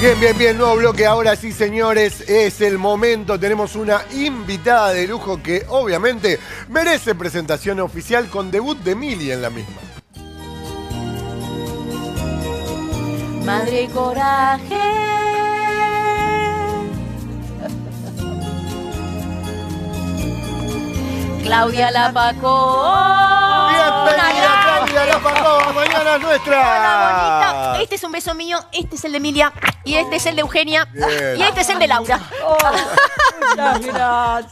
Bien, bien, bien, nuevo bloque. Ahora sí, señores, es el momento. Tenemos una invitada de lujo que obviamente merece presentación oficial con debut de Mili en la misma. Madre coraje. Claudia Lapacó mañana nuestra. Hola, bonita. Este es un beso mío, este es el de Emilia, y este es el de Eugenia, y este es el de Laura. Oh,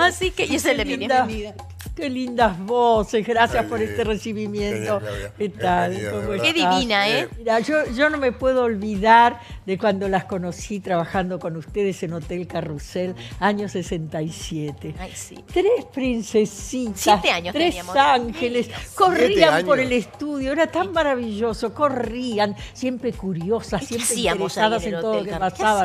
Así que, y es el de Qué lindas voces, gracias por este recibimiento. ¿Qué divina, ¿eh? Mira, yo, yo no me puedo olvidar de cuando las conocí trabajando con ustedes en Hotel Carrusel, año 67. Ay, sí. Tres princesitas, años tres ángeles, corrían por el estudio, era tan maravilloso, corrían, siempre curiosas, siempre interesadas en, todo lo que pasaba.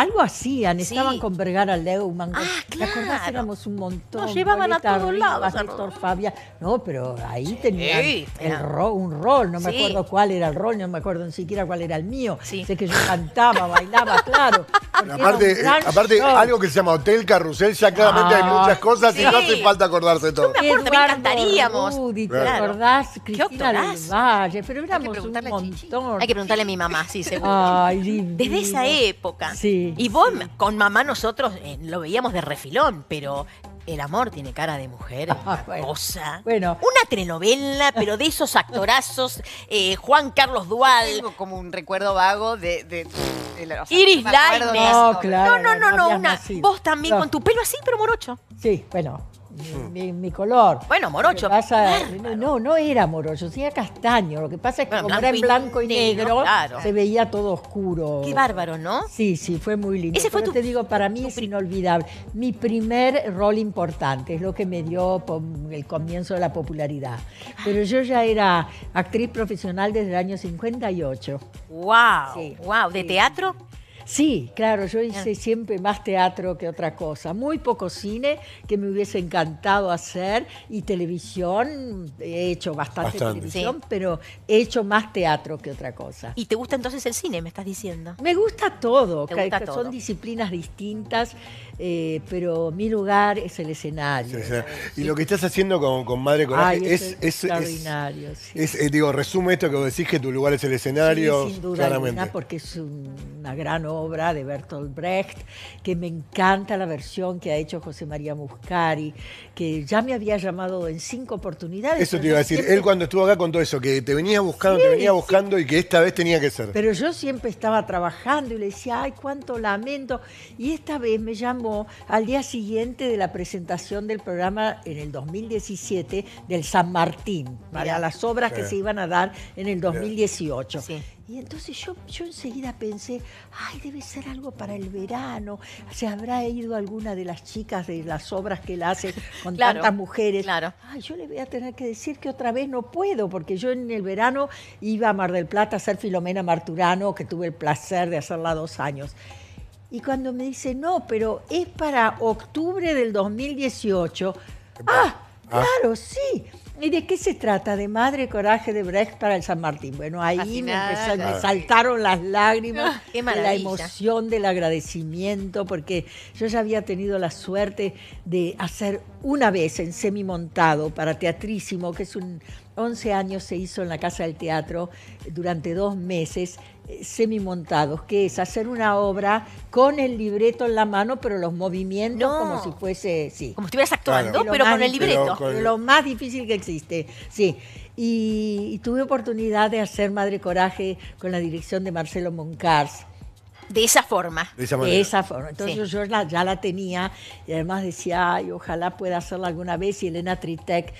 algo hacían, estaban con Vergara Leumann. Ah, ¿Te Éramos un montón. Nos llevaban a todos lados. Héctor Fabia No, pero ahí tenía tenían el un rol, no me acuerdo cuál era el rol, no me acuerdo ni siquiera cuál era el mío sé que yo cantaba, bailaba, claro. aparte, eh, aparte algo que se llama Hotel Carrusel, ya claramente hay ah, muchas cosas y no hace falta acordarse todo. me me cantaríamos. ¿te acordás? Cristina del Valle, pero éramos un montón. Hay que preguntarle a mi mamá, sí, seguro. Ay, Desde esa época. Sí. Y vos, con mamá, nosotros eh, lo veíamos de refilón, pero el amor tiene cara de mujer, ah, bueno, cosa. Bueno. Una telenovela, pero de esos actorazos, eh, Juan Carlos Dual. Tengo como un recuerdo vago de. Iris Lainez. No, No, no, no, vos también con tu pelo así, pero morocho. Sí, bueno mi, color. Bueno, morocho. Ah. no, no era morocho, era castaño. Lo que pasa es que como era en blanco y negro, se veía todo oscuro. Qué bárbaro, ¿no? Sí, sí, fue muy lindo. Ese fue te digo, para mí es inolvidable. Mi primer rol importante, es lo que me dio el comienzo de la popularidad. Pero yo ya era actriz profesional desde el año 58. ¡Wow! wow. ¿De teatro? Sí, claro, yo hice siempre más teatro que otra cosa. Muy poco cine, que me hubiese encantado hacer, y televisión, he hecho bastante, televisión, pero he hecho más teatro que otra cosa. ¿Y te gusta entonces el cine, me estás diciendo? Me gusta todo, son disciplinas distintas, eh, pero mi lugar es el escenario. Y lo que estás haciendo con, Madre Coraje es, es, extraordinario. sí. Eh, digo, resume esto que vos decís que tu lugar es el escenario. sin duda porque es una gran obra obra de Bertolt Brecht, que me encanta la versión que ha hecho José María Muscari, que ya me había llamado en cinco oportunidades. Eso te iba a decir, él cuando estuvo acá con todo eso, que te venía buscando, te venía buscando y que esta vez tenía que ser. Pero yo siempre estaba trabajando y le decía, ay, cuánto lamento. Y esta vez me llamó al día siguiente de la presentación del programa en el 2017 del San Martín, para las obras que se iban a dar en el 2018. Y entonces yo, yo enseguida pensé, ay, debe ser algo para el verano, se habrá ido alguna de las chicas de las obras que él hace con tantas mujeres. Claro. Ay, yo le voy a tener que decir que otra vez no puedo, porque yo en el verano iba a Mar del Plata a hacer Filomena Marturano, que tuve el placer de hacerla dos años. Y cuando me dice, no, pero es para octubre del 2018, ah, ah. claro, ah. sí. ¿Y de qué se trata? De Madre Coraje de Brecht para el San Martín. Bueno, ahí me, saltaron las lágrimas, ah, la emoción del agradecimiento, porque yo ya había tenido la suerte de hacer una vez en semimontado para Teatrísimo, que es un 11 años se hizo en la Casa del Teatro eh, durante dos meses, semi eh, semimontados, que es hacer una obra con el libreto en la mano, pero los movimientos como si fuese, sí. Como si estuvieras actuando, pero con el libreto. Lo más difícil que existe, sí. Y, y tuve oportunidad de hacer Madre Coraje con la dirección de Marcelo Moncars de esa forma. De esa, forma. Entonces yo ya la tenía y además decía, ay, ojalá pueda hacerla alguna vez. Y Elena Tritek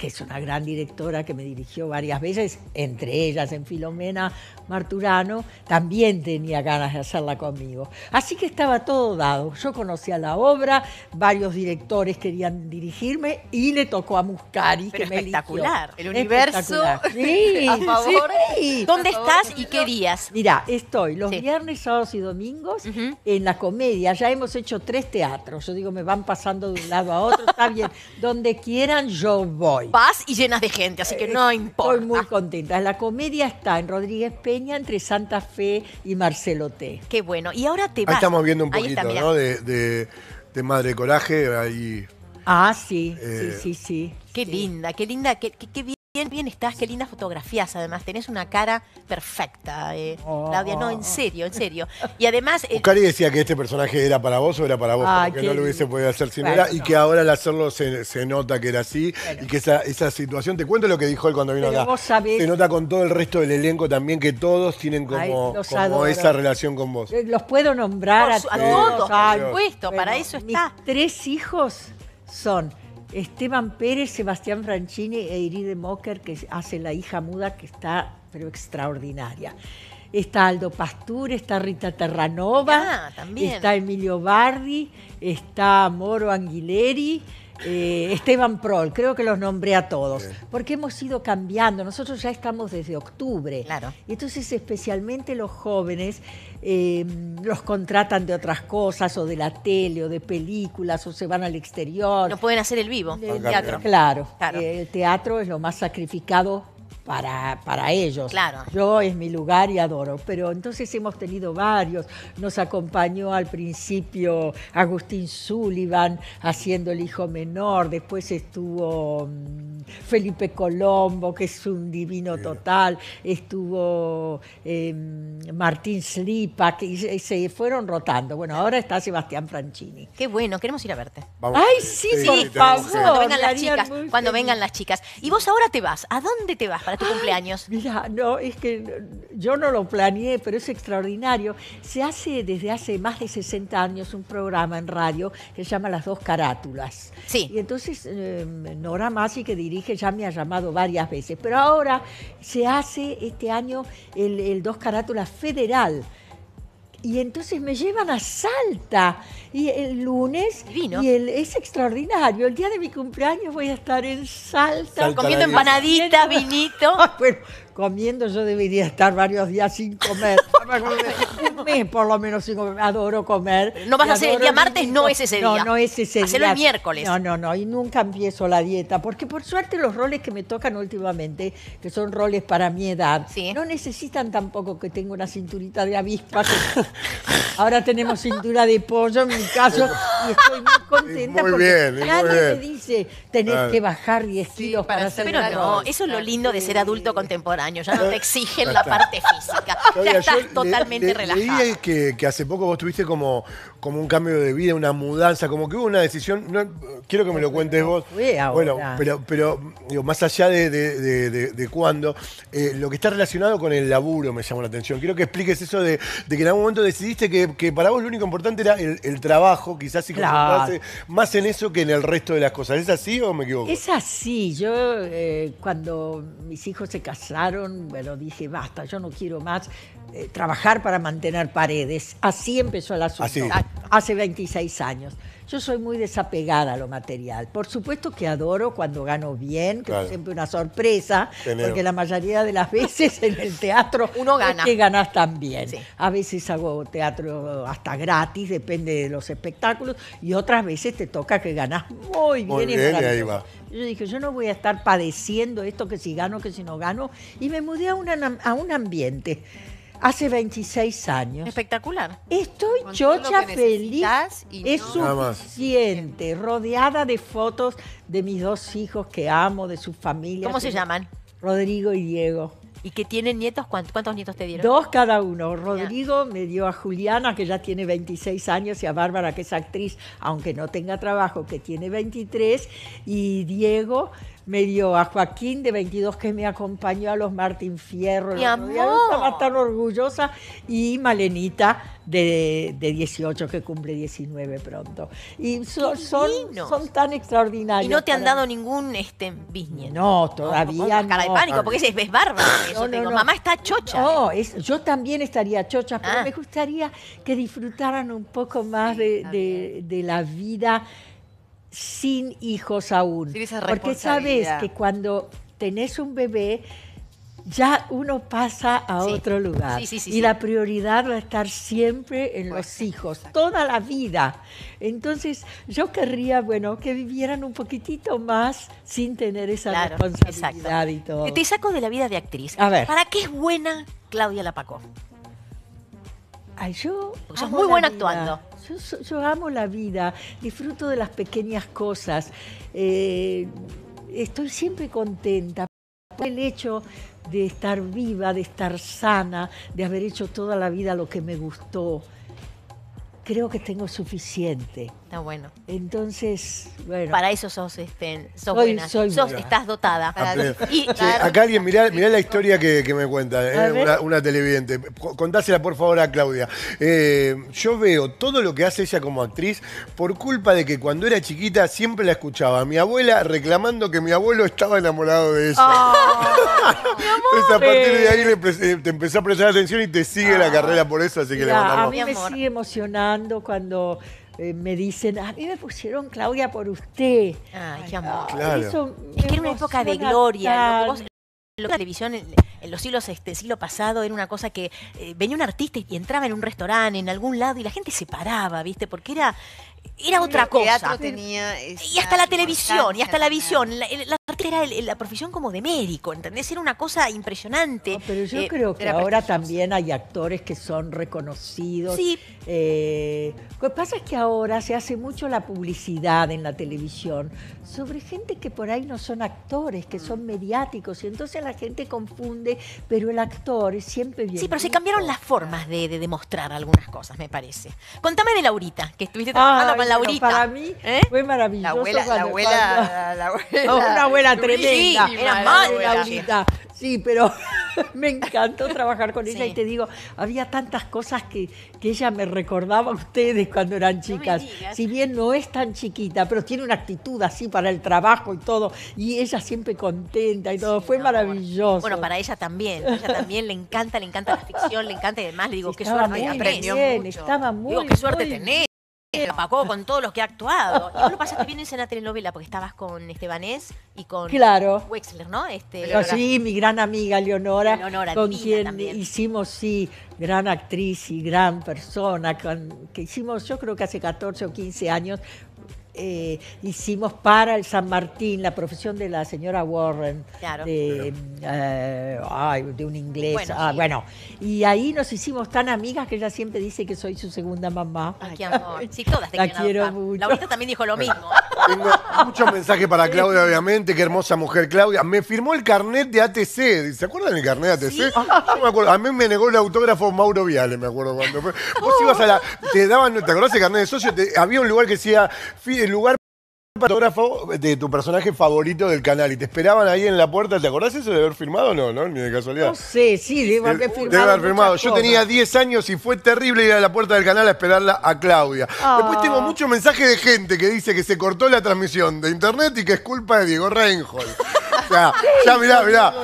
que es una gran directora que me dirigió varias veces, entre ellas en Filomena Marturano, también tenía ganas de hacerla conmigo. Así que estaba todo dado. Yo conocía la obra, varios directores querían dirigirme y le tocó a Muscari que espectacular. me eligió. El universo sí, a favor. ¿Dónde estás y qué días? Mira, estoy los viernes, sábados y domingos en la comedia. Ya hemos hecho tres teatros. Yo digo, me van pasando de un lado a otro, está bien. Donde quieran yo voy paz y llenas de gente, así que eh, no importa. Estoy muy contenta. La comedia está en Rodríguez Peña, entre Santa Fe y Marcelo T. Qué bueno. Y ahora te vas. Ahí estamos viendo un poquito, ¿no? De, Madre Coraje, ahí. Ah, sí, sí, eh, sí, sí. Qué linda, qué linda, qué, qué bien. Bien, bien estás, qué lindas fotografías. Además, tenés una cara perfecta, eh, oh. Claudia. No, en serio, en serio. Y además. Eh, Cari decía que este personaje era para vos o era para vos, porque no lo hubiese podido hacer sin él. y que ahora al hacerlo se, nota que era así, y que esa, situación. Te cuento lo que dijo él cuando vino acá. se nota con todo el resto del elenco también que todos tienen como, esa relación con vos. Eh, los puedo nombrar a, todos. A todos, por supuesto, para eso está. Mis tres hijos son Esteban Pérez, Sebastián Franchini e Iride Mocker, que hace la hija muda, que está pero extraordinaria. Está Aldo Pastur, está Rita Terranova, ah, está Emilio Bardi, está Moro Anguileri, eh, Esteban Prol, creo que los nombré a todos, porque hemos ido cambiando, nosotros ya estamos desde octubre, claro. y entonces especialmente los jóvenes eh, los contratan de otras cosas, o de la tele, o de películas, o se van al exterior. No pueden hacer el vivo. El teatro. Claro, claro. Eh, el teatro es lo más sacrificado para, ellos. Claro. Yo es mi lugar y adoro. Pero entonces hemos tenido varios. Nos acompañó al principio Agustín Sullivan haciendo el hijo menor. Después estuvo mm, Felipe Colombo, que es un divino total. Estuvo em, Martín Slipa, que se fueron rotando. Bueno, ahora está Sebastián Franchini. Qué bueno, queremos ir a verte. Vamos. Ay, sí, sí, por favor. Cuando vengan las chicas. Cuando vengan las chicas. Y vos ahora te vas. ¿A dónde te vas? Para tu cumpleaños? Mira, no, es que yo no lo planeé, pero es extraordinario. Se hace desde hace más de 60 años un programa en radio que se llama Las dos carátulas. Sí. Y entonces eh, Nora Masi, que dirige, ya me ha llamado varias veces. Pero ahora se hace este año el dos carátulas federal y entonces me llevan a Salta. Y el lunes. Y el, es extraordinario. El día de mi cumpleaños voy a estar en Salta. comiendo empanaditas, vinito. bueno, comiendo, yo debería estar varios días sin comer. Un por lo menos sin Adoro comer. No vas a hacer el día martes, no es ese día. No, no es ese Hacelo el miércoles. No, no, no. Y nunca empiezo la dieta. Porque por suerte los roles que me tocan últimamente, que son roles para mi edad, no necesitan tampoco que tenga una cinturita de avispa. Ahora tenemos cintura de pollo en mi caso. Y estoy muy contenta muy bien, nadie dice tener que bajar 10 kilos para, hacer Pero no, eso es lo lindo de ser adulto contemporáneo ya no te exigen la parte física. ya estás totalmente relajado. que, hace poco vos tuviste como, como un cambio de vida, una mudanza, como que hubo una decisión, no, quiero que me lo cuentes vos. Bueno, pero, pero más allá de, de, de, cuándo, eh, lo que está relacionado con el laburo me llamó la atención. Quiero que expliques eso de, que en algún momento decidiste que, para vos lo único importante era el, trabajo, quizás si más en eso que en el resto de las cosas. ¿Es así o me equivoco? Es así. Yo eh, cuando mis hijos se casaron, bueno, dije, basta, yo no quiero más eh, trabajar para mantener paredes. Así empezó la asunto, hace 26 años. Yo soy muy desapegada a lo material. Por supuesto que adoro cuando gano bien, que es siempre una sorpresa, porque la mayoría de las veces en el teatro uno gana. Es que ganas tan bien. A veces hago teatro hasta gratis, depende de los espectáculos, y otras veces te toca que ganas muy, bien. y Yo dije, yo no voy a estar padeciendo esto que si gano, que si no gano, y me mudé a, una, a un ambiente hace 26 años. Espectacular. Estoy chocha feliz. Y es suficiente, rodeada de fotos de mis dos hijos que amo, de su familia. ¿Cómo se llaman? Rodrigo y Diego. ¿Y que tienen nietos? ¿Cuántos, nietos te dieron? Dos cada uno. Rodrigo me dio a Juliana, que ya tiene 26 años, y a Bárbara, que es actriz, aunque no tenga trabajo, que tiene 23, y Diego me dio a Joaquín de 22 que me acompañó a los Martín Fierro. Mi amor. estaba tan orgullosa. Y Malenita de, 18 que cumple 19 pronto. Y son, son, tan extraordinarios. ¿Y no te han dado ningún este, No, todavía no. cara de pánico, porque es, es bárbaro. mamá está chocha. No, eh. yo también estaría chocha, pero ah. me gustaría que disfrutaran un poco más de la vida sin hijos aún. Porque sabes que cuando tenés un bebé, ya uno pasa a otro lugar. y la prioridad va a estar siempre en los hijos, toda la vida. Entonces, yo querría, bueno, que vivieran un poquitito más sin tener esa responsabilidad y todo. Te saco de la vida de actriz. A ver. ¿Para qué es buena Claudia Lapaco? Ay, yo. es muy buena actuando. Yo, amo la vida, disfruto de las pequeñas cosas, eh, estoy siempre contenta por el hecho de estar viva, de estar sana, de haber hecho toda la vida lo que me gustó creo que tengo suficiente. Está bueno. Entonces, bueno. Para eso sos, este, sos Estás dotada. acá alguien, mirá, este mirá, la historia que, me cuenta, eh, una, televidente. Contásela por favor a Claudia. Eh, yo veo todo lo que hace ella como actriz por culpa de que cuando era chiquita siempre la escuchaba. Mi abuela reclamando que mi abuelo estaba enamorado de ella. Entonces a partir de ahí te empezó a prestar atención y te sigue la ah. carrera por eso, así que le mandamos. A mí me sigue emocionando cuando eh, me dicen, a mí me pusieron Claudia por usted. Ay, amor. es que era una época de gloria. la televisión en, los siglos este siglo pasado era una cosa que eh, venía un artista y entraba en un restaurante, en algún lado, y la gente se paraba, ¿viste? Porque era era otra cosa. Tenía y hasta la televisión, y hasta la visión. La, era la profesión como de médico, ¿entendés? Era una cosa impresionante. pero yo eh, creo que ahora también hay actores que son reconocidos. Sí. Eh, lo que pasa es que ahora se hace mucho la publicidad en la televisión sobre gente que por ahí no son actores, que son mm. mediáticos, y entonces la gente confunde, pero el actor siempre bien. Sí, pero se cambiaron las formas de, demostrar algunas cosas, me parece. Contame de Laurita, que estuviste trabajando con para mí ¿Eh? fue maravilloso. La abuela, la abuela, oh, Una abuela tremenda. Sí, Sí, pero me encantó trabajar con ella y te digo, había tantas cosas que, que ella me recordaba a ustedes cuando eran chicas. si bien no es tan chiquita, pero tiene una actitud así para el trabajo y todo, y ella siempre contenta y todo, fue maravilloso. Bueno, para ella también, ella también le encanta, le encanta la ficción, le encanta y demás le digo, que qué suerte, aprendió Estaba muy, digo, qué suerte tener pagó con todos los que ha actuado. Y vos lo pasaste bien en esa telenovela porque estabas con Estebanés y con Wexler, ¿no? Este, ah, sí, mi gran amiga Leonora, con quien hicimos, sí, gran actriz y gran persona, que hicimos yo creo que hace 14 o 15 años eh, hicimos para el San Martín, la profesión de la señora Warren, eh, de, un inglés. Ah, bueno, y ahí nos hicimos tan amigas que ella siempre dice que soy su segunda mamá. amor. Sí, todas te la quiero la también dijo lo mismo. Tengo muchos mensajes para Claudia, obviamente. Qué hermosa mujer, Claudia. Me firmó el carnet de ATC. ¿Se acuerdan del carnet de ATC? me A mí me negó el autógrafo Mauro Viale, me acuerdo cuando fue. Vos ibas a la. Te daban. ¿Te acordás el carnet de socio? había un lugar que decía. Lugar patógrafo de tu personaje favorito del canal y te esperaban ahí en la puerta. ¿Te acordás eso de haber firmado o no, no? Ni de casualidad. No sé, sí, debo haber firmado. De haber eh, firmado. Yo tenía 10 años y fue terrible ir a la puerta del canal a esperarla a Claudia. Después ah. tengo muchos mensajes de gente que dice que se cortó la transmisión de internet y que es culpa de Diego Reinhold. Ya, ya, mirá, mirá.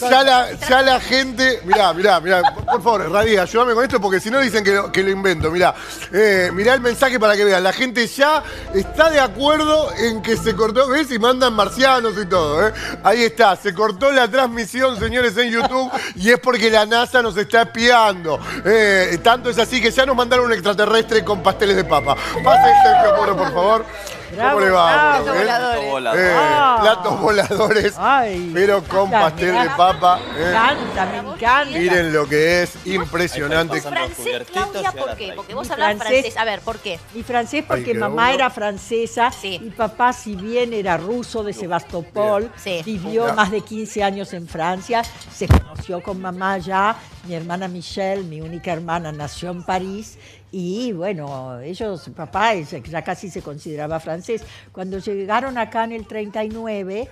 Ya la, gente. Mirá, mirá, mirá. Por favor, Radí, ayúdame con esto porque si no dicen que lo, invento. Mirá. Eh, mirá el mensaje para que vean. La gente ya está de acuerdo en que se cortó. ¿Ves? Y mandan marcianos y todo, ¿eh? Ahí está. Se cortó la transmisión, señores, en YouTube. Y es porque la NASA nos está espiando. Eh, tanto es así que ya nos mandaron un extraterrestre con pasteles de papa. Pase, el Moro, por favor. Platos ¿Eh? eh, ah. voladores. Platos voladores, pero con pastel de papa. Me eh. encanta, me encanta. Miren lo que es, impresionante. Francés, Claudia, ¿por qué? Porque vos hablas francés, A ver, ¿por qué? Mi francés porque mamá era francesa y papá, si bien era ruso de Sebastopol, vivió más de 15 años en Francia, se conoció con mamá ya. Mi hermana Michelle, mi única hermana, nació en París. Y bueno, ellos, papá ya casi se consideraba francés entonces, Cuando llegaron acá en el 39,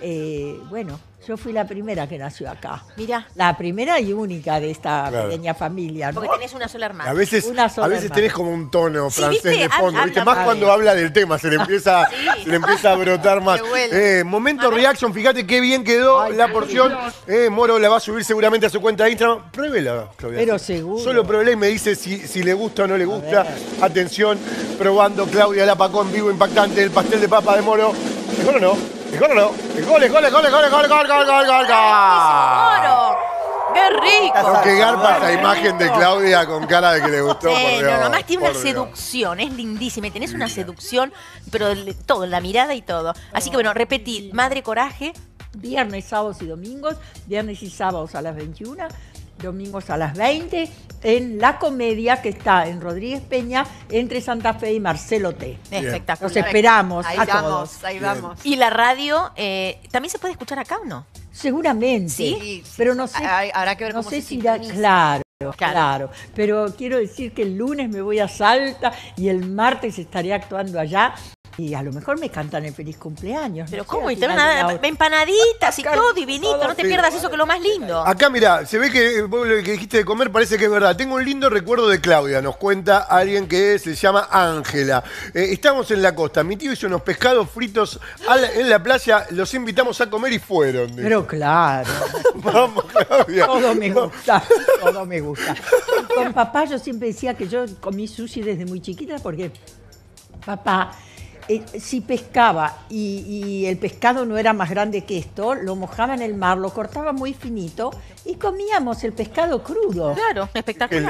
eh, bueno, yo fui la primera que nació acá. Mira. La primera y única de esta pequeña familia. Porque tenés una sola hermana. A veces, a veces tenés como un tono francés de fondo, Más cuando habla del tema, se le empieza, empieza a brotar más. Eh, momento reaction, fíjate qué bien quedó la porción. Eh, Moro la va a subir seguramente a su cuenta de Instagram. Pruébela, Claudia. Pero seguro. Solo pruébela y me dice si, le gusta o no le gusta. Atención, probando Claudia Lapacón, vivo, impactante, el pastel de papa de Moro. Mejor o no. Gol, gol, gol, gol, gol, gol, gol, gol, gol, gol, gol. ¡Qué rico! Lo que garpa esa imagen de Claudia con cara de que le gustó. Sí, nomás tiene una seducción, es lindísima. Tenés una seducción, pero todo, la mirada y todo. Así que bueno, repetí, Madre Coraje. Viernes, sábados y domingos, viernes y sábados a las 21, domingos a las 20 en La Comedia, que está en Rodríguez Peña, entre Santa Fe y Marcelo T. Los esperamos ahí a vamos, todos. Ahí vamos. Y la radio, eh, ¿también se puede escuchar acá o no? Seguramente. Sí, pero no sé. Habrá que ver cómo se si Claro. claro. pero quiero decir que el lunes me voy a Salta y el martes estaré actuando allá y a lo mejor me cantan el feliz cumpleaños. Pero ¿cómo? Y te van a dar empanaditas y todo, divinito, no te pierdas eso que es lo más lindo. Acá, mira, se ve que eh, lo que dijiste de comer parece que es verdad. Tengo un lindo recuerdo de Claudia, nos cuenta alguien que se llama Ángela. Eh, estamos en la costa, mi tío hizo unos pescados fritos en la playa, los invitamos a comer y fueron. Pero claro. Todo me gusta, todo me gusta. Con papá yo siempre decía que yo comí sushi desde muy chiquita porque papá eh, si pescaba y, el pescado no era más grande que esto, lo mojaba en el mar, lo cortaba muy finito y comíamos el pescado crudo. Claro, espectacular.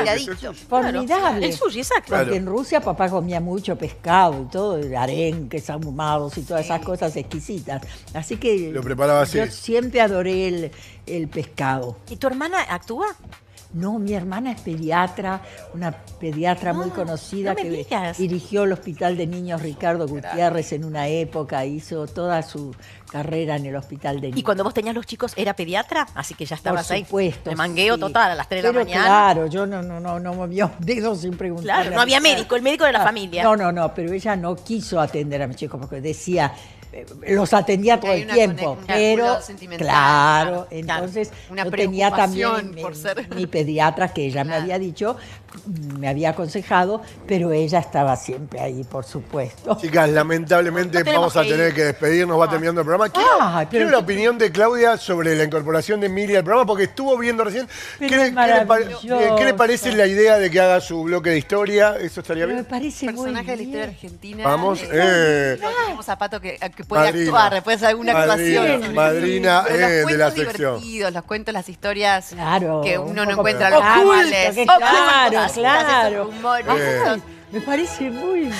Formidable. el exacto. Porque en Rusia papá comía mucho pescado y todo, arenques ahumados y todas esas cosas exquisitas. Así que lo preparaba yo siempre adoré el pescado. ¿Y tu hermana actúa? No, mi hermana es pediatra, una pediatra muy ah, conocida que dirigió el Hospital de Niños Ricardo Gutiérrez en una época, hizo toda su carrera en el Hospital de Niños. ¿Y cuando vos tenías los chicos era pediatra? Así que ya estabas Por supuesto, ahí. De mangueo total a las 3 de la mañana. Claro, yo no, no, no, no movía un dedo sin preguntar. Claro, no había médico, el médico de la ah, familia. No, no, no, pero ella no quiso atender a mis chicos porque decía, los atendía todo el tiempo, pero claro, entonces una yo tenía también mi, pediatra que ella me había dicho, me había aconsejado, pero ella estaba siempre ahí, por supuesto. Chicas, lamentablemente vamos a tener que despedirnos, va terminando el programa. Quiero, es la opinión de Claudia sobre la incorporación de Emilia al programa, porque estuvo viendo recién. ¿Qué, le parece la idea de que haga su bloque de historia? Eso estaría bien. Me parece muy bien. de la historia argentina. Vamos. Eh, que, que puede actuar, después hacer alguna actuación. Madrina eh, de la sección. divertidos, los cuentos, las historias que uno no encuentra los cuales Claro, claro. me parece muy bien.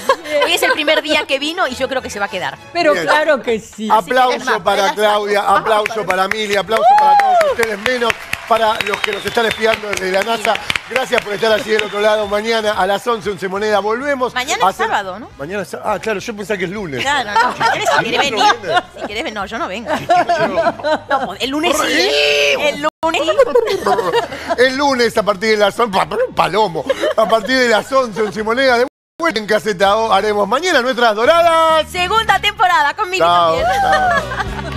Hoy es el primer día que vino y yo creo que se va a quedar. Pero claro que sí. Aplauso para Claudia, aplauso para Mili, aplauso para todos ustedes menos para los que nos están espiando desde la NASA. Gracias por estar así del otro lado. Mañana a las 11, 11 moneda, volvemos. Mañana es sábado, ¿no? Mañana es Ah, claro, yo pensaba que es lunes. Claro, no. Si querés, si venir. No si querés venir, no, yo no vengo. No, pues, el lunes sí. ¿eh? El lunes. El lunes a partir de las 11, palomo, a partir de las 11 en moneda. de en Caseta O haremos mañana nuestras doradas. Segunda temporada con Mili también.